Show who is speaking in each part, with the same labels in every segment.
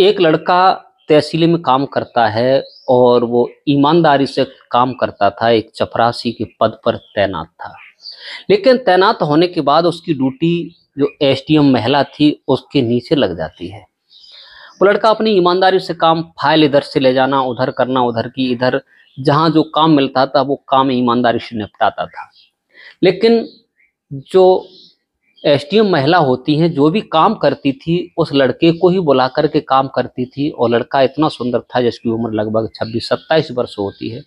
Speaker 1: एक लड़का तहसील में काम करता है और वो ईमानदारी से काम करता था एक चपरासी के पद पर तैनात था लेकिन तैनात होने के बाद उसकी ड्यूटी जो एसडीएम महिला थी उसके नीचे लग जाती है वो लड़का अपनी ईमानदारी से काम फाइल इधर से ले जाना उधर करना उधर की इधर जहाँ जो काम मिलता था वो काम ईमानदारी से निपटाता था लेकिन जो एसडीएम महिला होती हैं जो भी काम करती थी उस लड़के को ही बुला करके काम करती थी और लड़का इतना सुंदर था जिसकी उम्र लगभग छब्बीस सत्ताईस वर्ष होती है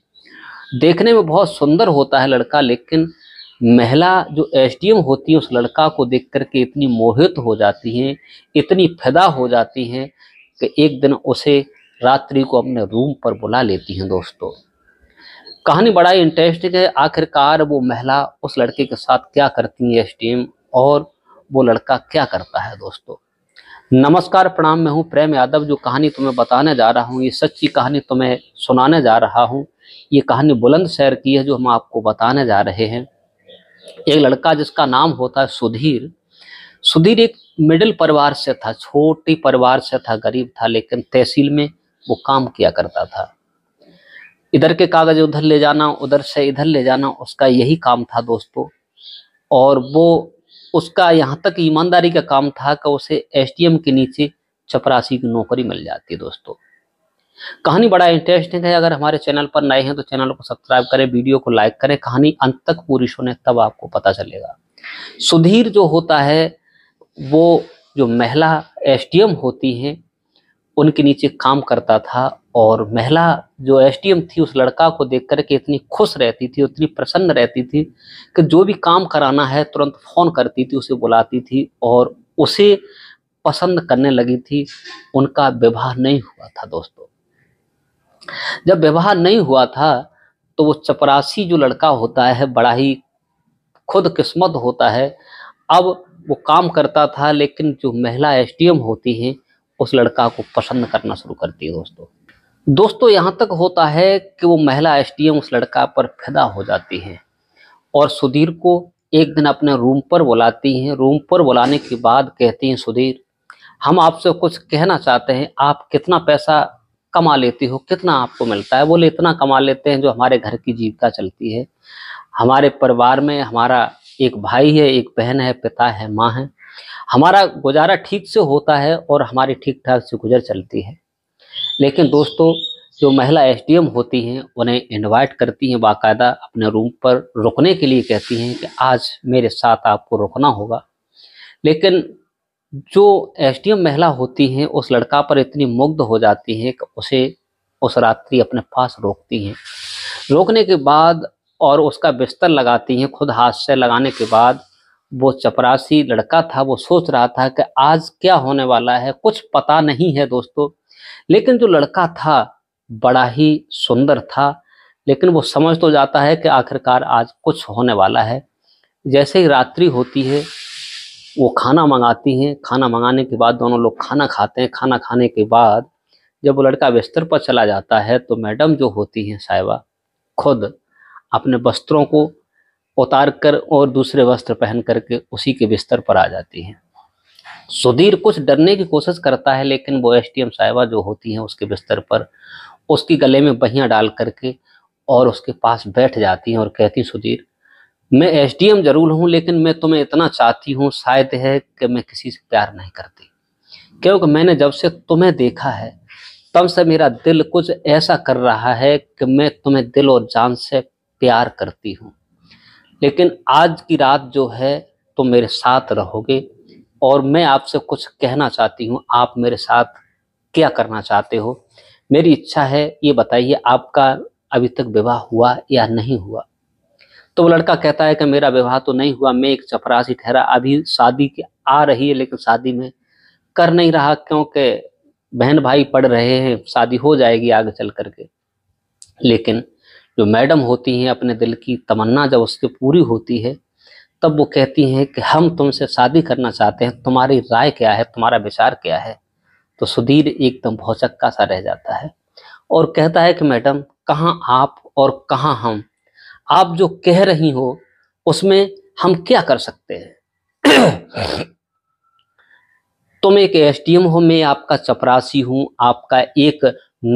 Speaker 1: देखने में बहुत सुंदर होता है लड़का लेकिन महिला जो एसडीएम होती है उस लड़का को देख करके इतनी मोहित हो जाती हैं इतनी फिदा हो जाती हैं कि एक दिन उसे रात्रि को अपने रूम पर बुला लेती हैं दोस्तों कहानी बड़ा ही इंटरेस्टिंग है आखिरकार वो महिला उस लड़के के साथ क्या करती हैं एस और वो लड़का क्या करता है दोस्तों नमस्कार प्रणाम मैं हूँ प्रेम यादव जो कहानी तुम्हें बताने जा रहा हूँ ये सच्ची कहानी तुम्हें सुनाने जा रहा हूँ ये कहानी बुलंदशहर की है जो हम आपको बताने जा रहे हैं एक लड़का जिसका नाम होता है सुधीर सुधीर एक मिडिल परिवार से था छोटी परिवार से था गरीब था लेकिन तहसील में वो काम किया करता था इधर के कागज उधर ले जाना उधर से इधर ले जाना उसका यही काम था दोस्तों और वो उसका यहाँ तक ईमानदारी का काम था कि उसे एसडीएम के नीचे चपरासी की नौकरी मिल जाती है दोस्तों कहानी बड़ा इंटरेस्टिंग है अगर हमारे चैनल पर नए हैं तो चैनल को सब्सक्राइब करें वीडियो को लाइक करें कहानी अंत तक पूरी सुने तब आपको पता चलेगा सुधीर जो होता है वो जो महिला एसडीएम होती हैं उनके नीचे काम करता था और महिला जो एसडीएम थी उस लड़का को देख करके इतनी खुश रहती थी उतनी प्रसन्न रहती थी कि जो भी काम कराना है तुरंत फ़ोन करती थी उसे बुलाती थी और उसे पसंद करने लगी थी उनका विवाह नहीं हुआ था दोस्तों जब विवाह नहीं हुआ था तो वो चपरासी जो लड़का होता है बड़ा ही खुद किस्मत होता है अब वो काम करता था लेकिन जो महिला एसडीएम होती हैं उस लड़का को पसंद करना शुरू करती है दोस्तों दोस्तों यहाँ तक होता है कि वो महिला एसडीएम उस लड़का पर फिदा हो जाती है और सुधीर को एक दिन अपने रूम पर बुलाती हैं रूम पर बुलाने के बाद कहती हैं सुधीर हम आपसे कुछ कहना चाहते हैं आप कितना पैसा कमा लेती हो कितना आपको मिलता है बोले इतना कमा लेते हैं जो हमारे घर की जीविका चलती है हमारे परिवार में हमारा एक भाई है एक बहन है पिता है माँ है हमारा गुजारा ठीक से होता है और हमारी ठीक ठाक से गुजर चलती है लेकिन दोस्तों जो महिला एसडीएम होती हैं उन्हें इनवाइट करती हैं बाकायदा अपने रूम पर रुकने के लिए कहती हैं कि आज मेरे साथ आपको रुकना होगा लेकिन जो एसडीएम महिला होती हैं उस लड़का पर इतनी मुग्ध हो जाती हैं कि उसे उस रात्रि अपने पास रोकती हैं रोकने के बाद और उसका बिस्तर लगाती हैं खुद हाथ से लगाने के बाद वो चपरासी लड़का था वो सोच रहा था कि आज क्या होने वाला है कुछ पता नहीं है दोस्तों लेकिन जो लड़का था बड़ा ही सुंदर था लेकिन वो समझ तो जाता है कि आखिरकार आज कुछ होने वाला है जैसे ही रात्रि होती है वो खाना मंगाती हैं खाना मंगाने के बाद दोनों लोग खाना खाते हैं खाना खाने के बाद जब वो लड़का बिस्तर पर चला जाता है तो मैडम जो होती हैं साहिबा खुद अपने वस्त्रों को उतार कर और दूसरे वस्त्र पहन करके उसी के बिस्तर पर आ जाती है सुधीर कुछ डरने की कोशिश करता है लेकिन वो एस साहिबा जो होती हैं उसके बिस्तर पर उसके गले में बहियाँ डाल करके और उसके पास बैठ जाती हैं और कहती सुधीर मैं एम जरूर हूँ लेकिन मैं तुम्हें इतना चाहती हूँ शायद है कि मैं किसी से प्यार नहीं करती क्योंकि मैंने जब से तुम्हें देखा है तब से मेरा दिल कुछ ऐसा कर रहा है कि मैं तुम्हें दिल और जान से प्यार करती हूँ लेकिन आज की रात जो है तो मेरे साथ रहोगे और मैं आपसे कुछ कहना चाहती हूँ आप मेरे साथ क्या करना चाहते हो मेरी इच्छा है ये बताइए आपका अभी तक विवाह हुआ या नहीं हुआ तो वो लड़का कहता है कि मेरा विवाह तो नहीं हुआ मैं एक चपरासी ठहरा अभी शादी की आ रही है लेकिन शादी में कर नहीं रहा क्योंकि बहन भाई पढ़ रहे हैं शादी हो जाएगी आगे चल करके लेकिन जो मैडम होती हैं अपने दिल की तमन्ना जब उसकी पूरी होती है तब वो कहती हैं कि हम तुमसे शादी करना चाहते हैं तुम्हारी राय क्या है तुम्हारा विचार क्या है तो सुधीर एकदम भौचक्का सा रह जाता है और कहता है कि मैडम कहाँ आप और कहाँ हम आप जो कह रही हो उसमें हम क्या कर सकते हैं तुम एक एम हो मैं आपका चपरासी हूँ आपका एक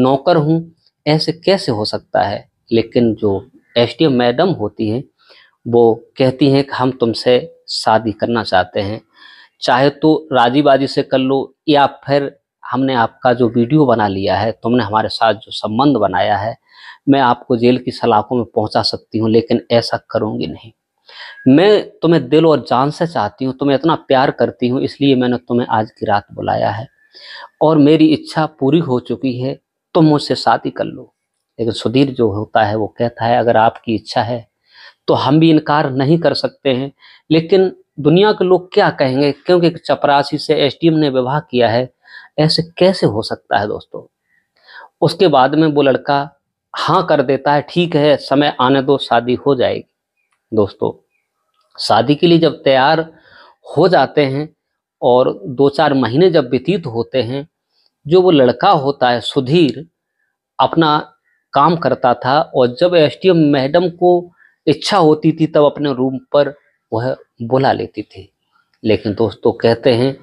Speaker 1: नौकर हूँ ऐसे कैसे हो सकता है लेकिन जो एस मैडम होती हैं वो कहती हैं कि हम तुमसे शादी करना चाहते हैं चाहे तो राजीबाजी से कर लो या फिर हमने आपका जो वीडियो बना लिया है तुमने हमारे साथ जो संबंध बनाया है मैं आपको जेल की सलाखों में पहुंचा सकती हूं लेकिन ऐसा करूंगी नहीं मैं तुम्हें दिल और जान से चाहती हूँ तुम्हें इतना प्यार करती हूँ इसलिए मैंने तुम्हें आज की रात बुलाया है और मेरी इच्छा पूरी हो चुकी है तुम मुझसे शादी कर लो लेकिन सुधीर जो होता है वो कहता है अगर आपकी इच्छा है तो हम भी इनकार नहीं कर सकते हैं लेकिन दुनिया के लोग क्या कहेंगे क्योंकि एक चपरासी से एसडीएम ने विवाह किया है ऐसे कैसे हो सकता है दोस्तों उसके बाद में वो लड़का हाँ कर देता है ठीक है समय आने दो शादी हो जाएगी दोस्तों शादी के लिए जब तैयार हो जाते हैं और दो चार महीने जब व्यतीत होते हैं जो वो लड़का होता है सुधीर अपना काम करता था और जब एस मैडम को इच्छा होती थी तब अपने रूम पर वह बुला लेती थी लेकिन दोस्तों कहते हैं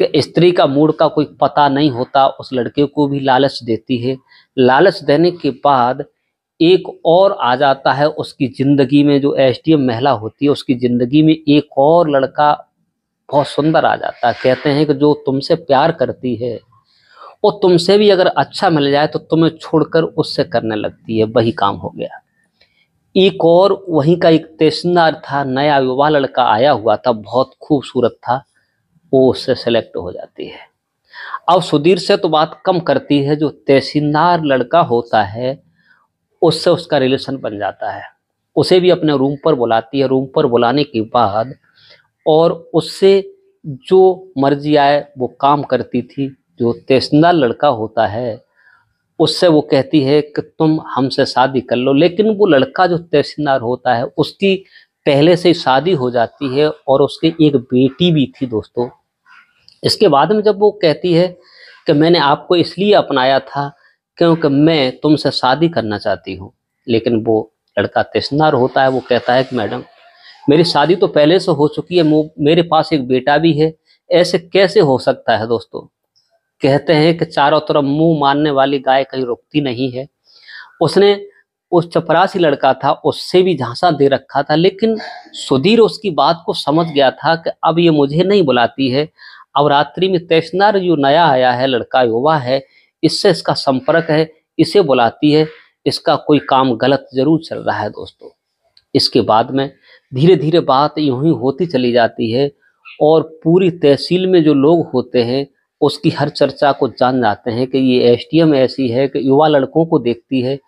Speaker 1: कि स्त्री का मूड का कोई पता नहीं होता उस लड़के को भी लालच देती है लालच देने के बाद एक और आ जाता है उसकी ज़िंदगी में जो एस महिला होती है उसकी ज़िंदगी में एक और लड़का बहुत सुंदर आ जाता है कहते हैं कि जो तुमसे प्यार करती है वो तुमसे भी अगर अच्छा मिल जाए तो तुम्हें छोड़कर उससे करने लगती है वही काम हो गया एक और वहीं का एक तेशनदार था नया युवा लड़का आया हुआ था बहुत खूबसूरत था वो उससे सेलेक्ट हो जाती है अब सुधीर से तो बात कम करती है जो तहसीलदार लड़का होता है उससे उसका रिलेशन बन जाता है उसे भी अपने रूम पर बुलाती है रूम पर बुलाने के बाद और उससे जो मर्जी आए वो काम करती थी जो तेसंदा लड़का होता है उससे वो कहती है कि तुम हमसे शादी कर लो लेकिन वो लड़का जो तहसीलदार होता है उसकी पहले से शादी हो जाती है और उसकी एक बेटी भी थी दोस्तों इसके बाद में जब वो कहती है कि मैंने आपको इसलिए अपनाया था क्योंकि मैं तुमसे शादी करना चाहती हूँ लेकिन वो लड़का तहसीलदार होता है वो कहता है कि मैडम मेरी शादी तो पहले से हो चुकी है मेरे पास एक बेटा भी है ऐसे कैसे हो सकता है दोस्तों कहते हैं कि चारों तरफ मुंह मारने वाली गाय कहीं रुकती नहीं है उसने उस चपरासी लड़का था उससे भी झांसा दे रखा था लेकिन सुधीर उसकी बात को समझ गया था कि अब ये मुझे नहीं बुलाती है अब रात्रि में तैशनार जो नया आया है लड़का युवा है इससे इसका संपर्क है इसे बुलाती है इसका कोई काम गलत जरूर चल रहा है दोस्तों इसके बाद में धीरे धीरे बात यूं ही होती चली जाती है और पूरी तहसील में जो लोग होते हैं उसकी हर चर्चा को जान जाते हैं कि ये एस ऐसी है कि युवा लड़कों को देखती है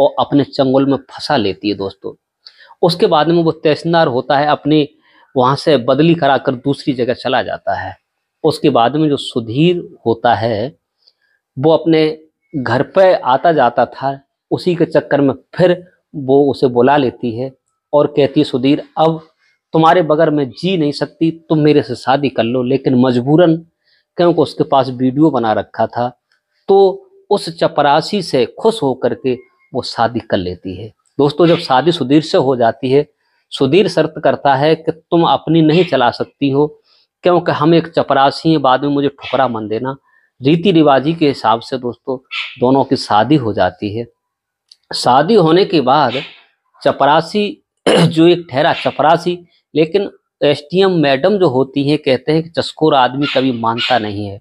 Speaker 1: और अपने चंगुल में फंसा लेती है दोस्तों उसके बाद में वो तहसीलदार होता है अपनी वहाँ से बदली करा कर दूसरी जगह चला जाता है उसके बाद में जो सुधीर होता है वो अपने घर पर आता जाता था उसी के चक्कर में फिर वो उसे बुला लेती है और कहती है सुधीर अब तुम्हारे बगैर मैं जी नहीं सकती तुम मेरे से शादी कर लो लेकिन मजबूरन क्योंकि उसके पास वीडियो बना रखा था तो उस चपरासी से खुश होकर के वो शादी कर लेती है दोस्तों जब शादी सुधीर से हो जाती है सुधीर शर्त करता है कि तुम अपनी नहीं चला सकती हो क्योंकि हम एक चपरासी हैं बाद में मुझे ठुकरा मन देना रीति रिवाजी के हिसाब से दोस्तों दोनों की शादी हो जाती है शादी होने के बाद चपरासी जो एक ठहरा चपरासी लेकिन तो एसडीएम मैडम जो होती है कहते हैं कि चस्कोर आदमी कभी मानता नहीं है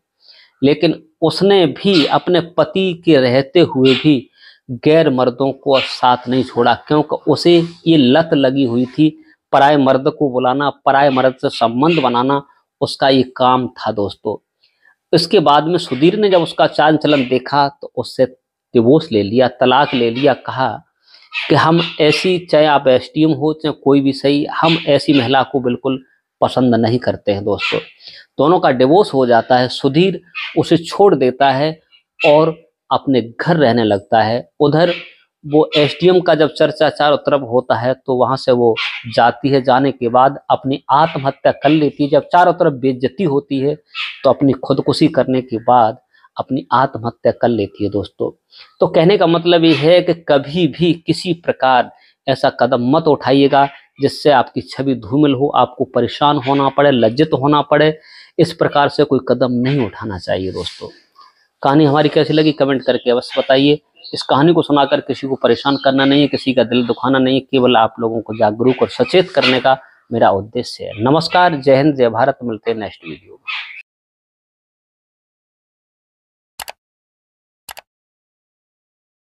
Speaker 1: लेकिन उसने भी अपने पति के रहते हुए भी गैर मर्दों को साथ नहीं छोड़ा क्योंकि उसे ये लत लगी हुई थी पराए मर्द को बुलाना पराए मर्द से संबंध बनाना उसका ये काम था दोस्तों इसके बाद में सुधीर ने जब उसका चाल चलन देखा तो उससे डिवोर्स ले लिया तलाक ले लिया कहा कि हम ऐसी चाहे आप एस हो चाहे कोई भी सही हम ऐसी महिला को बिल्कुल पसंद नहीं करते हैं दोस्तों दोनों का डिवोर्स हो जाता है सुधीर उसे छोड़ देता है और अपने घर रहने लगता है उधर वो एस का जब चर्चा चारों तरफ होता है तो वहां से वो जाती है जाने के बाद अपनी आत्महत्या कर लेती है जब चारों तरफ बेज्जती होती है तो अपनी खुदकुशी करने के बाद अपनी आत्महत्या कर लेती है दोस्तों तो कहने का मतलब ये है कि कभी भी किसी प्रकार ऐसा कदम मत उठाइएगा जिससे आपकी छवि धूमिल हो आपको परेशान होना पड़े लज्जित होना पड़े इस प्रकार से कोई कदम नहीं उठाना चाहिए दोस्तों कहानी हमारी कैसी लगी कमेंट करके अवश्य बताइए इस कहानी को सुनाकर किसी को परेशान करना नहीं है किसी का दिल दुखाना नहीं है केवल आप लोगों को जागरूक और सचेत करने का मेरा उद्देश्य है नमस्कार जय हिंद जय भारत मिलते हैं नेक्स्ट वीडियो में